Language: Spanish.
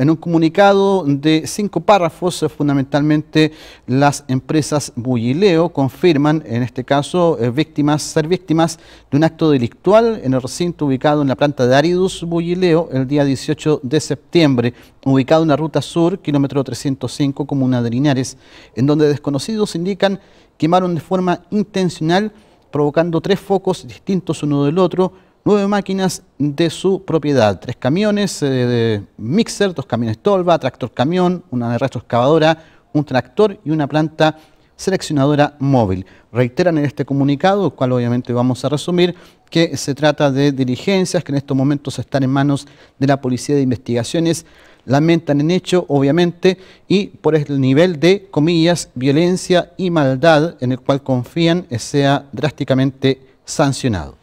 En un comunicado de cinco párrafos, eh, fundamentalmente las empresas Bullileo confirman, en este caso, eh, víctimas, ser víctimas de un acto delictual en el recinto ubicado en la planta de Aridus Bullileo el día 18 de septiembre, ubicado en la ruta sur, kilómetro 305, comuna de Linares, en donde desconocidos indican quemaron de forma intencional, provocando tres focos distintos uno del otro, nueve máquinas de su propiedad, tres camiones eh, de mixer, dos camiones tolva, tractor camión, una de un tractor y una planta seleccionadora móvil. Reiteran en este comunicado, el cual obviamente vamos a resumir, que se trata de diligencias que en estos momentos están en manos de la Policía de Investigaciones, lamentan en hecho, obviamente, y por el nivel de, comillas, violencia y maldad en el cual confían, eh, sea drásticamente sancionado.